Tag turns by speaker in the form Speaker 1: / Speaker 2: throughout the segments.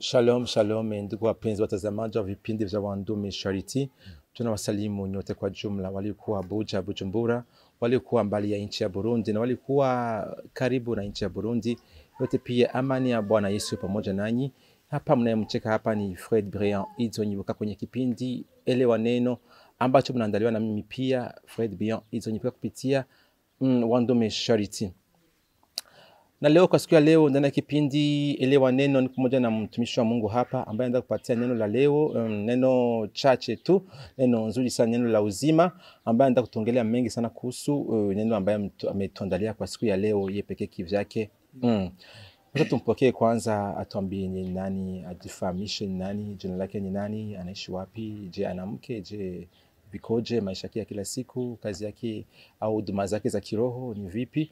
Speaker 1: Shalom, shalom, ndugu wapenzi watazamaji wa vipindi vya Wandumi Charity, tunawasalimu nyote kwa jumla, waliokuwa Abuja, Bujumbura, waliokuwa mbali ya nchi ya Burundi na waliokuwa karibu na nchi ya Burundi, yote pia, amani ya Bwana Yesu pamoja nanyi. Hapa mnayemcheka hapa ni Fred Brian Idzo kwenye kipindi Elewa Neno ambacho mnaandaliwa na mimi pia Fred Brian Idzo kupitia mm, Wandumi Charity na leo kwa siku ya leo ndani ya kipindi Elewa Neno ni pamoja na mtumishi wa Mungu hapa ambaye anaenda kupatia neno la leo, um, neno chache tu, neno nzuri sana, neno la uzima, ambaye anaenda kutuongelea mengi sana kuhusu uh, neno ambaye ametuandalia kwa siku ya leo yeye pekee kivyake. mm. Tumpokee kwanza, atuambie ni nani, ajifahamishe ni nani, jina lake ni nani, anaishi wapi, je, ana mke, je vikoje, maisha yake ya kila siku, kazi yake au huduma zake za kiroho ni vipi?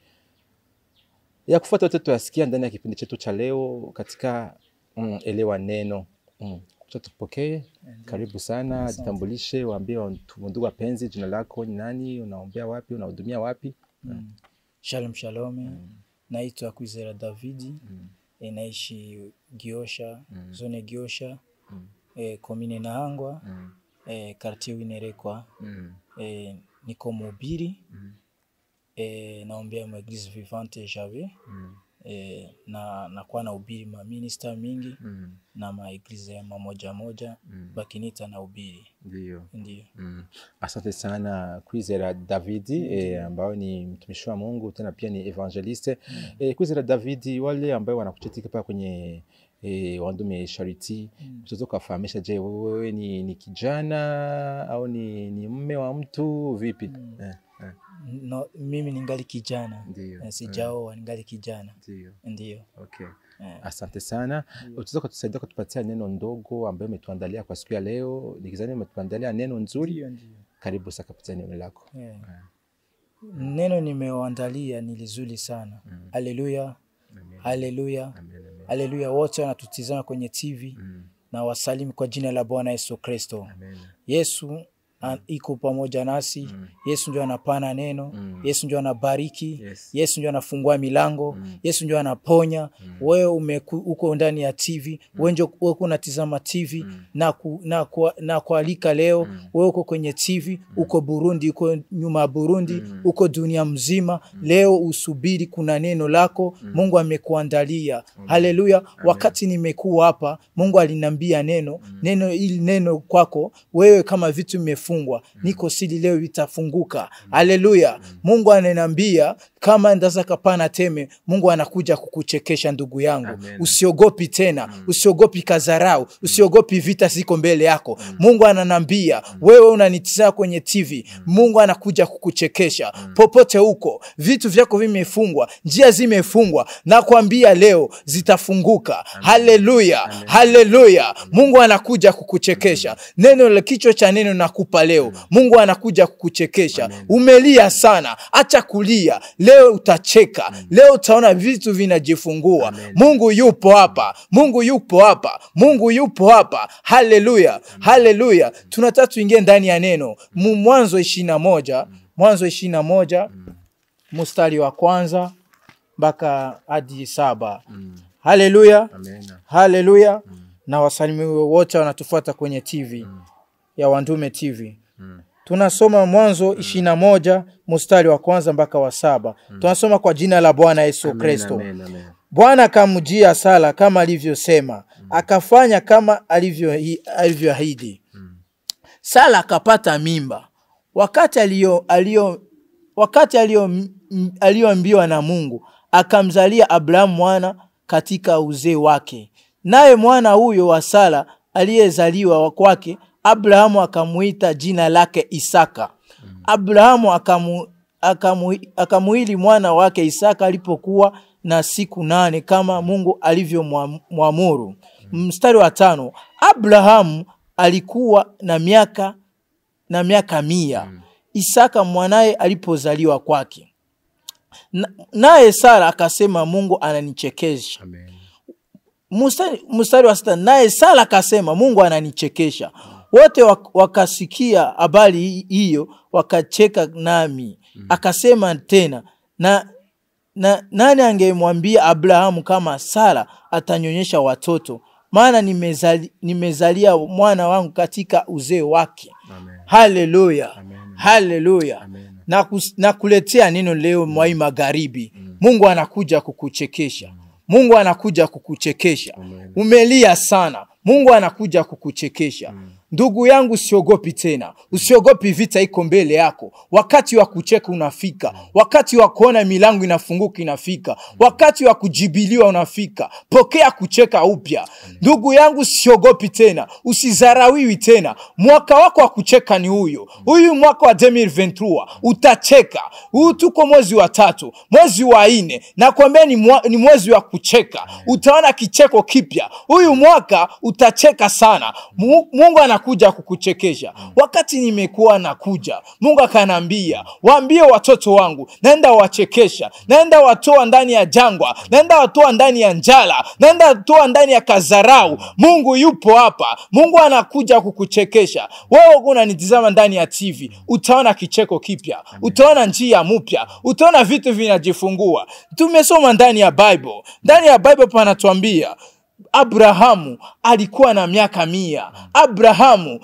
Speaker 1: ya kufuata yote tuyasikia ndani ya kipindi chetu cha leo katika mm, elewa neno mm. Cha tupokee. Karibu sana, jitambulishe, waambie ndugu wapenzi, jina lako ni nani, unaombea wapi, unahudumia wapi?
Speaker 2: mm. mm. Shalom shalom. mm. Naitwa Kwizera Davidi. mm. E, naishi Giosha. mm. zone Giosha. mm. E, komine Nahangwa. mm. E, eh, kartie Winerekwa. mm. E, niko mubiri. mm eh, naombea maeglise vivante jave mm. E, na nakuwa na ubiri maminista mingi mm. na ya mamoja moja mm. bakinita na ubiri ndio ndio. Mm.
Speaker 1: Asante sana Kwizera David mm. e, ambao ni mtumishi wa Mungu tena pia ni evangeliste mm. e, Kwizera David wale ambao wanakuchetika pa kwenye E, wandume Charity mm. tutoka fahamisha, je, wewe ni, ni kijana au ni, ni mme wa mtu vipi? mm.
Speaker 2: eh. Eh. No, mimi ningali kijana eh, eh. sijaoa ni ningali
Speaker 1: kijana ndio. Okay. Yeah. Asante sana. Utaweza kutusaidia kutupatia neno ndogo ambayo umetuandalia kwa siku ya leo? Nikizani umetuandalia neno nzuri. Ndiyo, ndiyo. Karibu sasa kupitia neno lako
Speaker 2: Neno nimeoandalia ni lizuri sana mm. Haleluya, haleluya, haleluya! Wote wanatutizama kwenye TV mm. na wasalimu kwa jina la Bwana Yesu Kristo. Yesu iko pamoja nasi mm. Yesu ndio anapana neno mm. Yesu ndio anabariki yes. Yesu ndio anafungua milango mm. Yesu ndio anaponya mm. Wewe uko ndani ya TV mm. Wewe unatizama TV mm. na, ku, na, ku, na kualika leo mm. Wewe uko kwenye TV mm. Uko Burundi, uko nyuma ya Burundi mm. Uko dunia mzima mm. Leo usubiri, kuna neno lako mm. Mungu amekuandalia mm. Haleluya! Wakati nimekuwa hapa, Mungu alinambia neno mm. Neno ili neno kwako wewe kama vitu mef imefungwa mm. niko sili leo itafunguka mm. haleluya mm. mungu ananiambia kama ndaza kapana teme mungu anakuja kukuchekesha ndugu yangu Amen. usiogopi tena mm. usiogopi kazarau mm. usiogopi vita ziko mbele yako mm. mungu ananambia mm. wewe unanitizaa kwenye tv mm. mungu anakuja kukuchekesha mm. popote huko vitu vyako vimefungwa njia zimefungwa nakwambia leo zitafunguka haleluya haleluya mungu anakuja kukuchekesha mm. neno la kichwa cha neno nakupa kukupa leo. Mungu anakuja kukuchekesha. Umelia sana, acha kulia. Leo utacheka. Leo utaona vitu vinajifungua. Amen. Mungu yupo hapa. Mungu yupo hapa. Mungu yupo hapa. Haleluya. Haleluya. Tunataka tuingie ndani ya neno. Mwanzo ishirini moja. Mwanzo ishirini na moja mm. mm. mstari wa kwanza mpaka hadi saba. Mm. Haleluya, haleluya. Mm. Na wasalimu wote wanatufuata kwenye TV. Mm ya Wandume TV mm. tunasoma Mwanzo mm. na moja mustari wa kwanza mpaka wa saba mm. tunasoma kwa jina la Bwana Yesu Kristo. Bwana akamjia Sara kama alivyosema mm. akafanya kama alivyoahidi mm. Sara akapata mimba wakati alio, alio, wakati aliyoambiwa na Mungu akamzalia Abrahamu mwana katika uzee wake, naye mwana huyo wa Sara aliyezaliwa kwake Abrahamu akamuita jina lake Isaka. Mm. Abrahamu akamu, akamu, akamuili mwana wake Isaka alipokuwa na siku nane kama Mungu alivyomwamuru. Mm. Mstari wa tano, Abrahamu alikuwa na miaka na miaka mia mm. Isaka mwanaye alipozaliwa kwake. Naye Sara akasema, Mungu ananichekesha. Mstari wa sita, naye Sara akasema, Mungu ananichekesha. Amen. Wote wakasikia habari hiyo wakacheka nami. Mm. Akasema tena na, na nani angemwambia Abrahamu kama Sara atanyonyesha watoto? Maana nimezali, nimezalia mwana wangu katika uzee wake. Haleluya, haleluya. Na, na kuletea neno leo mm. mwai magharibi. Mm. Mungu anakuja kukuchekesha. Mm. Mungu anakuja kukuchekesha. Amen. Umelia sana, Mungu anakuja kukuchekesha. Mm. Ndugu yangu, usiogopi tena, usiogopi. Vita iko mbele yako. Wakati wa kucheka unafika, wakati wa kuona milango inafunguka inafika, wakati wa kujibiliwa unafika. Pokea kucheka upya. Ndugu yangu, usiogopi tena, usizarawiwi tena. Mwaka wako wa kucheka ni huyo huyu, mwaka wa 2023 utacheka. Huu tuko mwezi wa tatu, mwezi wa nne, nakwambia ni mwezi wa kucheka. Utaona kicheko kipya huyu mwaka, utacheka sana. Mungu ana nakuja kukuchekesha, wakati nimekuwa nakuja. Mungu akanambia, waambie watoto wangu, naenda wachekesha, naenda watoa ndani ya jangwa, naenda watoa ndani ya njala, naenda watoa ndani ya kazarau. Mungu yupo hapa, Mungu anakuja kukuchekesha wewe. Unanitizama ndani ya TV, utaona kicheko kipya, utaona njia mpya, utaona vitu vinajifungua. Tumesoma ndani ya Bible, ndani ya Bible panatuambia Abrahamu alikuwa na miaka mia. Mm. Abrahamu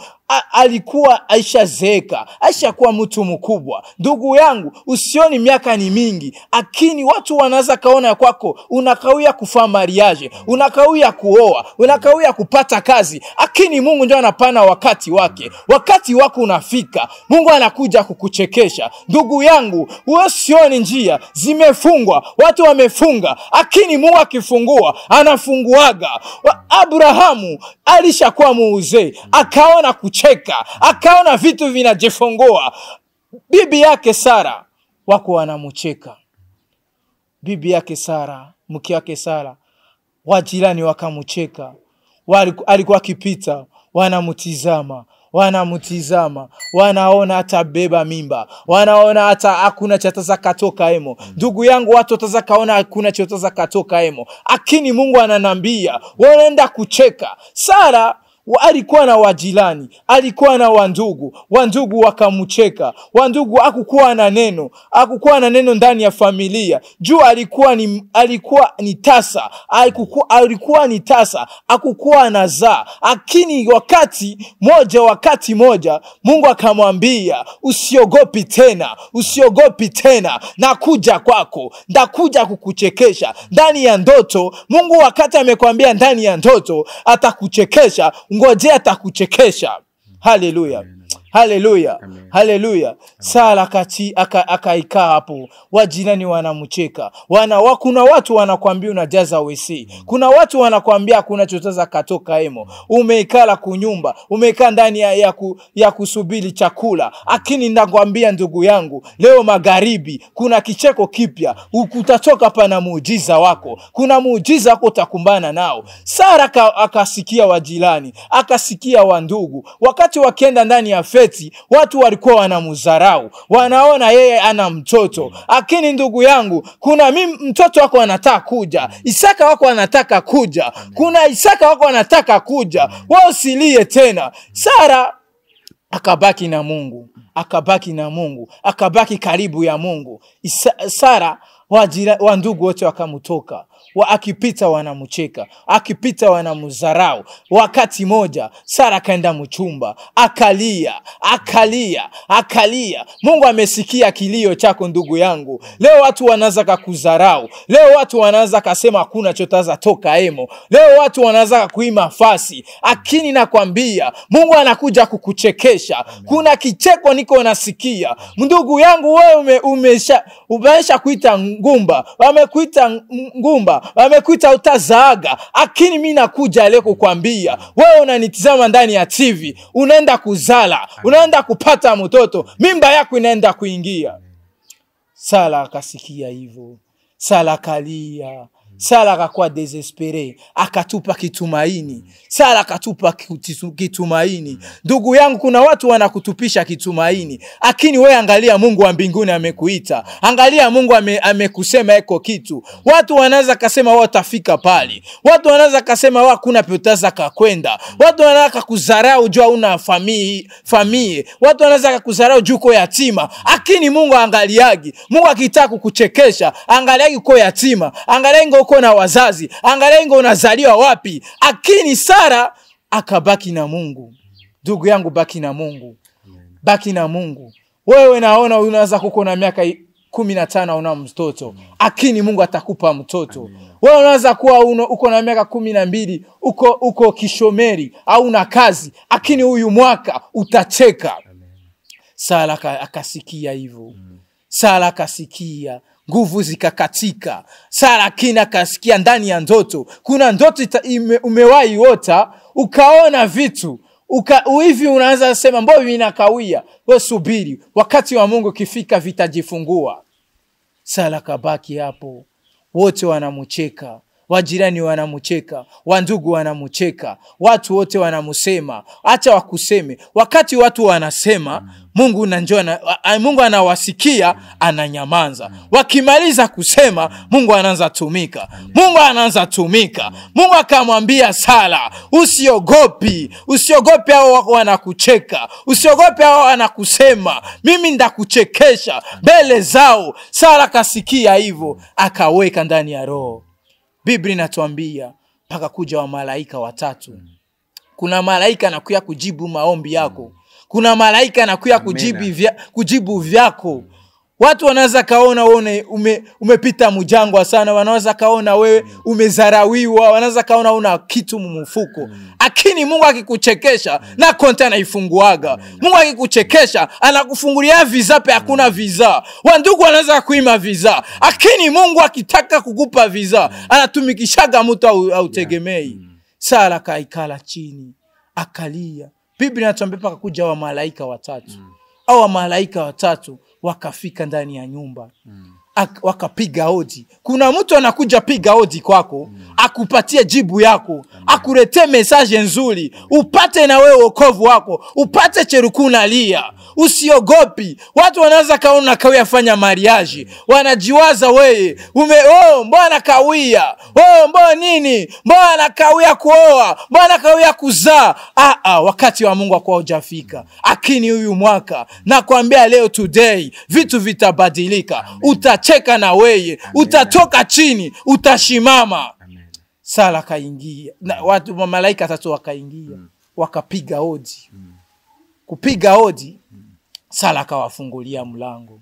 Speaker 2: alikuwa aishazeeka, aishakuwa mtu mkubwa. Ndugu yangu, usioni miaka ni mingi, lakini watu wanaweza kaona ya kwako unakawia kufaa mariaje, unakawia kuoa, unakawia kupata kazi, lakini Mungu ndio anapana wakati wake. Wakati wako unafika, Mungu anakuja kukuchekesha. Ndugu yangu, wewe usioni njia zimefungwa, watu wamefunga, lakini Mungu akifungua anafunguaga. Abrahamu alishakuwa muuzee, akaona ku kumcheka, akaona vitu vinajifungua Bibi yake Sara wako wanamcheka, bibi yake Sara, mke wake Sara, wajirani wakamcheka, alikuwa akipita wanamtizama wanamtizama wanaona hata beba mimba wanaona hata hakuna chataza katoka emo ndugu yangu watu wataza kaona hakuna chataza katoka emo lakini mungu ananambia wanaenda kucheka sara alikuwa na wajirani, alikuwa na wandugu, wandugu wakamcheka, wandugu akukuwa na neno, akukuwa na neno ndani ya familia juu alikuwa ni, alikuwa ni tasa, alikuwa, alikuwa ni tasa, akukuwa na zaa. Lakini wakati moja, wakati moja Mungu akamwambia usiogopi tena, usiogopi tena, nakuja kwako, ndakuja kukuchekesha ndani ya ndoto. Mungu wakati amekwambia ndani ya ndoto atakuchekesha ngojea atakuchekesha haleluya haleluya haleluya sara akachi akaikaa aka hapo wajirani wanamcheka wana wa, kuna watu wanakwambia unajaza wc kuna watu wanakwambia kuna chochoza katoka emo umeikala kunyumba umeikaa ndani ya, ya, ku, ya kusubiri chakula lakini nakwambia ndugu yangu leo magharibi kuna kicheko kipya utatoka pana muujiza wako kuna muujiza wako utakumbana nao sara akasikia wajirani akasikia wandugu wakati wakienda ndani ya fe Seti watu walikuwa wanamdharau, wanaona yeye ana mtoto. Lakini ndugu yangu, kuna mi mtoto wako anataka kuja, Isaka wako anataka kuja, kuna Isaka wako anataka kuja, wao silie tena. Sara akabaki na Mungu, akabaki na Mungu, akabaki karibu ya Mungu. Isa, Sara wa ndugu wote wakamtoka wa akipita wanamcheka, akipita wanamdharau. Wakati moja Sara akaenda mchumba, akalia akalia akalia. Mungu amesikia kilio chako ndugu yangu. Leo watu wanaweza kakudharau, leo watu wanaweza kasema hakuna chotaza toka emo, leo watu wanaweza kakuima fasi, akini nakwambia Mungu anakuja kukuchekesha. Kuna kicheko niko nasikia, ndugu yangu, wewe umesha, umesha kuita ngumba, wamekuita ngumba wamekuita utazaaga, lakini mi nakuja leo kukwambia wewe, unanitizama ndani ya TV, unaenda kuzala, unaenda kupata mtoto, mimba yako inaenda kuingia. Sala akasikia hivyo, Sala kalia Sala akakuwa desespere, akatupa kitumaini. Sala akatupa kitumaini. Ndugu yangu, kuna watu wanakutupisha kitumaini, lakini we angalia, Mungu wa mbinguni amekuita, angalia Mungu ame, amekusema eko kitu. Watu wanaweza kasema watafika pali, watu wanaweza kasema kuna pyotaza kakwenda, watu wanaweza kakuzarau jua una famii famii, watu wanaweza kakuzarau juu ko yatima, lakini Mungu angaliagi. Mungu akitaka kukuchekesha angaliagi ko yatima, angaliagi wako na wazazi, angalia ingo unazaliwa wapi. Akini Sara akabaki na Mungu. Ndugu yangu, baki na Mungu, baki na Mungu. Wewe naona unaweza kuko na miaka kumi na tano una mtoto akini Mungu atakupa mtoto. Wewe unaweza kuwa uno, uko na miaka kumi na mbili uko, uko kishomeri au na kazi, akini huyu mwaka utacheka. Sara akasikia hivyo, Sara akasikia nguvu zikakatika. Saa lakini akasikia ndani ya ndoto. Kuna ndoto umewahi wota, ukaona vitu uka, hivi unaanza sema mbona vinakawia. We subiri, wakati wa Mungu ukifika vitajifungua. Sara kabaki hapo, wote wanamcheka Wajirani wanamucheka, wandugu wanamucheka, watu wote wanamusema, hata wakuseme. Wakati watu wanasema Mungu nanjo na, Mungu anawasikia ananyamaza. Wakimaliza kusema Mungu anaanza tumika, Mungu anaanza tumika. Mungu akamwambia Sala, usiogopi, usiogopi ao wanakucheka, usiogopi ao wanakusema, mimi ndakuchekesha mbele zao. Sala kasikia hivyo, akaweka ndani ya roho Biblia inatuambia mpaka kuja wa malaika watatu. Kuna malaika anakuya kujibu maombi yako. Mm. Kuna malaika anakuya kujibu, vyako watu wanaweza kaona wewe ume, umepita mjangwa sana wanaweza kaona wewe umezarawiwa wanaweza kaona una kitu mumufuko lakini mungu akikuchekesha na konta anaifunguaga mungu akikuchekesha anakufungulia viza pe hakuna viza wandugu wanaweza kuima viza lakini mungu akitaka kukupa viza anatumikishaga mtu autegemei mm. sara kaikala chini akalia biblia natuambia paka kuja wamalaika watatu mm. au wamalaika watatu wakafika ndani ya nyumba mm wakapiga hodi. Kuna mtu anakuja piga hodi kwako mm. akupatie jibu yako Amen. akuletee mesaje nzuri, upate na wewe uokovu wako, upate cherukuna lia usiogopi. Watu wanaweza kaona kawia fanya mariaji, wanajiwaza weye ume oh, mbona kawia oh, mbona nini, mbona kawia kuoa, mbona kawia kuzaa. Ah, ah, wakati wa Mungu akuwa hujafika, akini huyu mwaka nakwambia leo today vitu vitabadilika, uta utacheka na weye Amen. utatoka chini utashimama sala kaingia na watu malaika tatu wakaingia mm. wakapiga odi mm. kupiga odi mm. sala akawafungulia mlango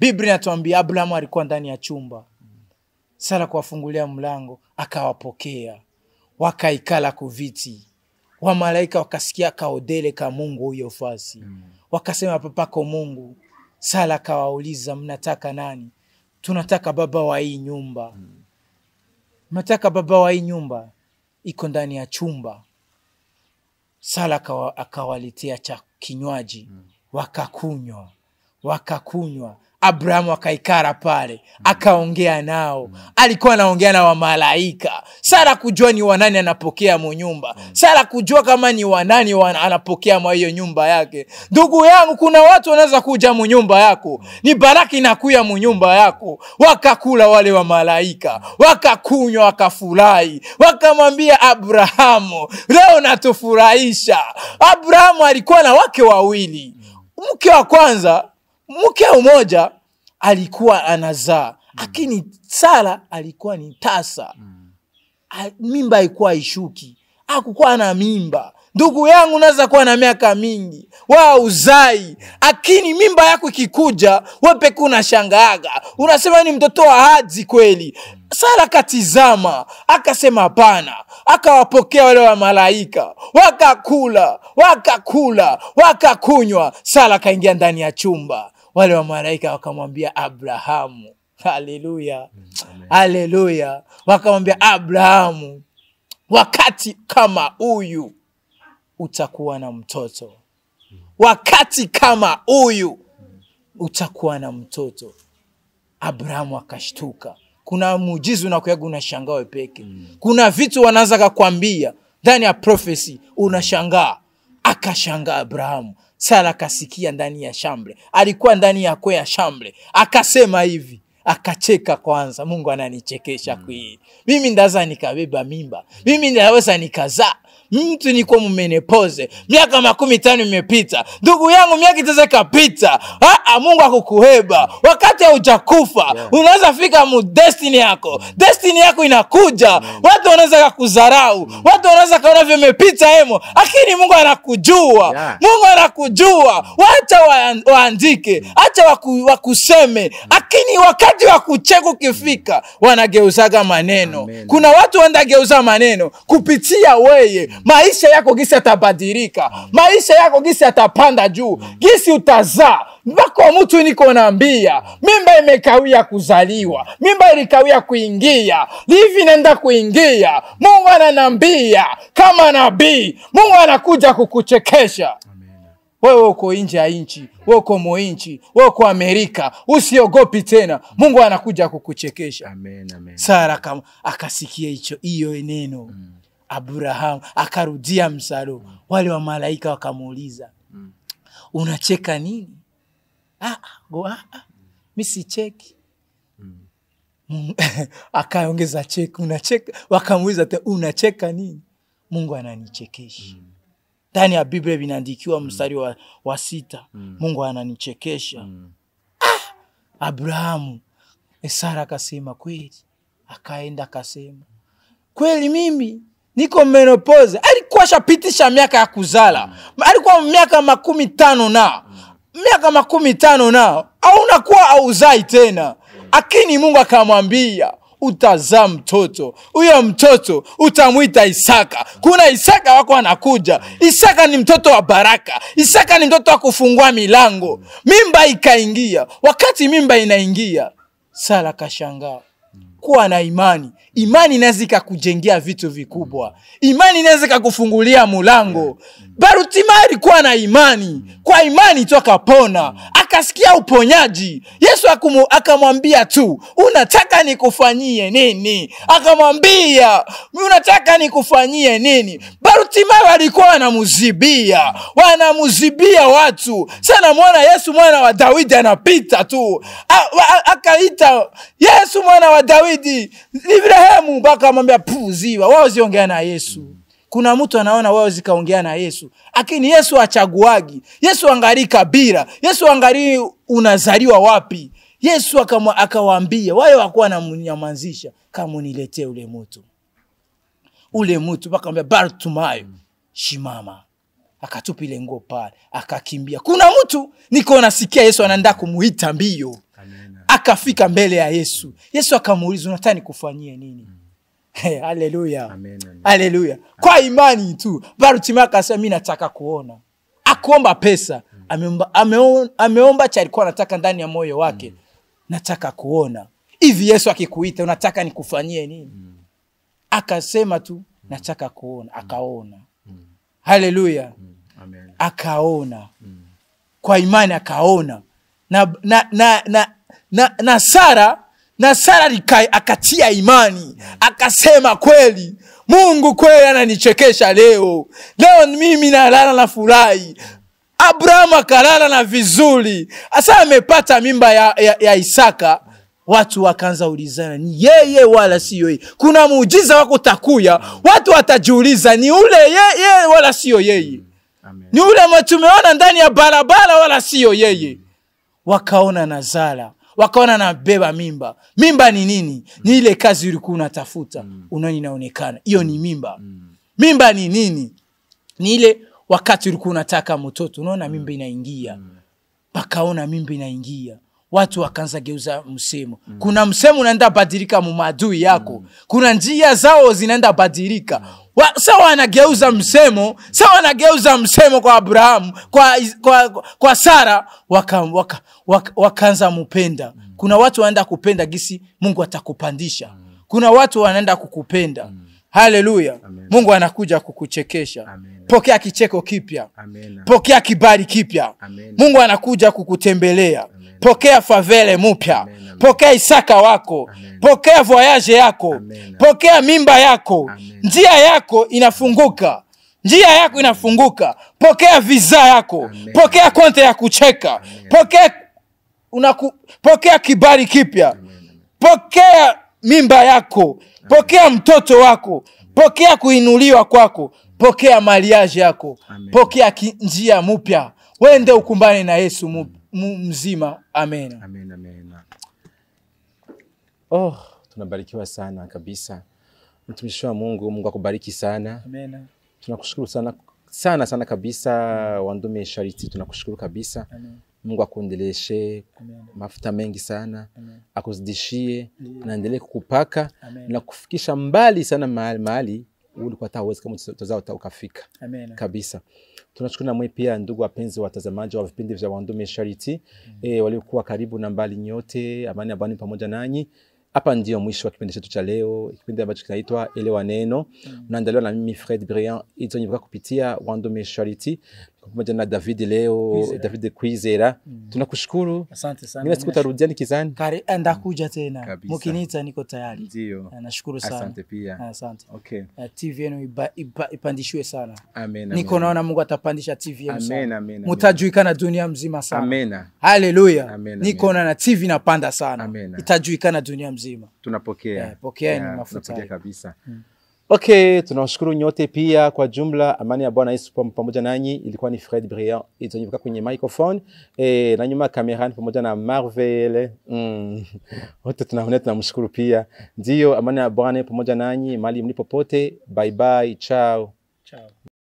Speaker 2: biblia inatuambia abrahamu alikuwa ndani ya chumba sala kuwafungulia mlango akawapokea wakaikala kuviti wamalaika wakasikia kaodele ka mungu huyo fasi mm. wakasema papako mungu Sala akawauliza mnataka nani? Tunataka baba wa hii nyumba. Mnataka baba wa hii nyumba, iko ndani ya chumba. Sala akawaletea cha kinywaji, mm. wakakunywa, wakakunywa abrahamu akaikara pale akaongea nao alikuwa anaongea na wamalaika sara kujua ni wanani anapokea munyumba sara kujua kama ni wanani anapokea mwa hiyo nyumba yake ndugu yangu kuna watu wanaweza kuja munyumba yako ni baraki inakuya munyumba yako wakakula wale wamalaika wakakunywa wakafurahi wakamwambia abrahamu leo natufurahisha abrahamu alikuwa na wake wawili mke wa kwanza mke mmoja alikuwa anazaa lakini mm. Sara alikuwa ni tasa mm. A, mimba ikuwa ishuki, akukuwa na mimba. Ndugu yangu, naweza kuwa na miaka mingi wa uzai, lakini mimba yako ikikuja wepe unashangaaga, unasema ni mtoto wa hadzi kweli. Sara katizama akasema hapana, akawapokea wale wa malaika, wakakula wakakula wakakunywa. Sara akaingia ndani ya chumba wale wa malaika wakamwambia Abrahamu, haleluya, mm, haleluya, wakamwambia Abrahamu, wakati kama huyu utakuwa na mtoto, wakati kama huyu utakuwa na mtoto. Abrahamu akashtuka. Kuna mujizi unakuaga unashangaa wewe peke. Mm. Kuna vitu wanaweza kakwambia ndani ya profesi unashangaa. Akashangaa Abrahamu Sara akasikia ndani ya shambre, alikuwa ndani ya kwea shambre, akasema hivi akacheka kwanza, Mungu ananichekesha mm. kweli. Mimi ndaza nikabeba mimba, mimi ndaweza nikazaa, mtu kwa mmenepoze miaka makumi tano imepita ndugu yangu miaka itaweza ikapita mungu akukuheba wakati haujakufa yeah. unaweza fika mu destiny yako destiny yako inakuja Amen. watu wanaweza kakudharau mm. watu wanaweza kaona vyomepita hemo lakini mungu anakujua yeah. mungu anakujua wacha waandike wa waku, wakuseme mm. lakini wakati wa kucheka ukifika mm. wanageuzaga maneno Amen. kuna watu wanageuza maneno kupitia weye mm maisha yako gisi atabadilika maisha yako gisi atapanda juu, gisi utazaa bako mtu niko naambia, mimba imekawia kuzaliwa, mimba ilikawia kuingia, livi naenda kuingia. Mungu ananambia kama nabii, Mungu anakuja kukuchekesha wewe uko nje ya nchi, wewe uko moinchi, wewe uko Amerika, usiogopi tena, Mungu anakuja kukuchekesha. Amen, amen. Sara akasikia hicho hiyo neno mm. Abrahamu akarudia msalo. Wale wa malaika wakamuuliza mm. unacheka nini? Ah, ah, go, ah, ah. Mi sicheki mm. akaongeza cheki, unacheka. Wakamuuliza te unacheka nini? Mungu ananichekesha mm. ndani ya Biblia vinaandikiwa mstari wa, wa sita Mungu ananichekesha ah, Abrahamu eh, Sara akasema kweli, akaenda akasema kweli mimi niko menopause, alikuwa shapitisha miaka ya kuzala alikuwa miaka makumi tano na miaka makumi tano na aunakuwa auzai tena, lakini Mungu akamwambia utazaa mtoto. Huyo mtoto utamwita Isaka. Kuna Isaka wako anakuja. Isaka ni mtoto wa baraka, Isaka ni mtoto wa kufungua milango. Mimba ikaingia. Wakati mimba inaingia, Sara kashangaa kuwa na imani. Imani inaweza ikakujengea vitu vikubwa, imani inaweza ikakufungulia mulango. Mm. Barutima alikuwa na imani, mm. kwa imani tu akapona, mm. akasikia uponyaji. Yesu akamwambia tu, unataka nikufanyie nini? Akamwambia, unataka nikufanyie nini? Barutima walikuwa wanamuzibia, wanamuzibia watu sana. Mwana Yesu mwana wa Daudi anapita tu, akaita Yesu mwana wa Daudi Daudi Ibrahimu, mpaka amwambia puziwa, wao ziongea na Yesu Kuna mtu anaona wao zikaongea na Yesu, lakini Yesu achaguagi. Yesu angalii kabila, Yesu angalii unazaliwa wapi. Yesu akawaambia wale wakuwa kama niletee ule mtu ule mtu mpaka ambia Bartimayo, shimama. Akatupa ile nguo pale, akakimbia. Kuna mtu niko nasikia Yesu anaenda kumuita mbio akafika mbele ya Yesu. Yesu akamuuliza unataka nikufanyie nini? Mm. Haleluya, haleluya! Kwa imani tu Bartimayo akasema mi nataka kuona. Akuomba pesa, mm. ameomba, ameomba, ameomba cha alikuwa anataka ndani ya moyo wake mm. nataka kuona hivi. Yesu akikuita unataka nikufanyie nini? Akasema tu nataka kuona, akaona. mm. Haleluya, akaona kwa imani akaona na, na, na, na na, na Sara na Sara lika, akatia imani akasema, kweli Mungu kweli ananichekesha leo. Leo mimi nalala na furahi. Abrahamu akalala na vizuri, asa amepata mimba ya, ya, ya Isaka. Watu wakaanza ulizana, ni yeye wala siyo yeye. Kuna muujiza wako takuya, watu watajiuliza, ni ule yeye wala siyo yeye, ni ule mtumeona ndani ya barabara wala siyo yeye. Wakaona nazara wakaona nabeba mimba mimba ni nini ni ile kazi ulikuwa unatafuta mm. unaona inaonekana hiyo ni mimba mm. mimba ni nini ni ile wakati ulikuwa unataka mtoto unaona mimba mm. inaingia mm. pakaona mimba inaingia watu wakaanza geuza msemo mm. kuna msemo unaenda badilika mumadui yako mm. kuna njia zao zinaenda badilika mm wa, sawa anageuza msemo sawa anageuza msemo kwa abrahamu kwa, kwa, kwa, sara wakaanza waka, waka, waka mupenda kuna watu wanaenda kupenda gisi mungu atakupandisha kuna watu wanaenda kukupenda haleluya mungu anakuja kukuchekesha Amen. pokea kicheko kipya pokea kibali kipya mungu anakuja kukutembelea Amen. pokea favele mupya Amen. pokea Isaka wako Amen. pokea voyaje yako Amen. pokea mimba yako Amen. njia yako inafunguka njia yako inafunguka pokea viza yako Amen. pokea konte ya kucheka Amen. pokea unaku, pokea kibari kipya pokea mimba yako pokea mtoto wako pokea kuinuliwa kwako pokea mariage yako Amen. pokea njia mupya wende ukumbane na yesu mzima amen, amen, amen. Oh,
Speaker 1: tunabarikiwa sana kabisa mtumishi wa Mungu. Mungu akubariki sana. Amena. Tunakushukuru sana sana sana kabisa Wandume Charity, tunakushukuru kabisa Amen. Mungu akuendeleshe mafuta mengi sana Amen. Akuzidishie na endelee kukupaka na kufikisha mbali sana mahali mahali ulikuwa hata uwezi kama utazao ukafika Amen. kabisa. Tunashukuru na mwe pia ndugu wapenzi watazamaji wa vipindi vya Wandume Charity mm. E, waliokuwa karibu na mbali nyote, amani ya Bwana pamoja nanyi. Hapa ndio mwisho wa kipindi chetu cha leo, kipindi ambacho kinaitwa Elewa Neno, unaandaliwa mm. na mimi Fred Brian izonyivuka kupitia Wandume pamoja na David leo Kwizera. David Kwizera mm. Tunakushukuru,
Speaker 2: asante sana. Mimi sikutarujia
Speaker 1: nikizani kare
Speaker 2: eh, ndakuja tena Mkiniita niko tayari. Ndio, eh, nashukuru sana, asante pia, eh, asante. Okay, uh, TV yenu iba, iba, ipandishwe sana. Amen, niko naona Mungu atapandisha TV yenu Amen, amen, mtajuikana dunia mzima sana. Amen, haleluya. Niko na TV inapanda sana, Itajuikana dunia mzima. Tunapokea, yeah, pokea yeah, mafuta kabisa. mm.
Speaker 1: Okay, tunawashukuru nyote pia kwa jumla. Amani ya Bwana Yesu pamoja nanyi. Ilikuwa ni Fred brian itonyuka kwenye microphone e, na nyuma kamera pamoja na Marvel mm. Wote tunaona tunamshukuru pia, ndio amani ya Bwana pamoja nanyi mali mlipopote. Bye bye, ciao, ciao.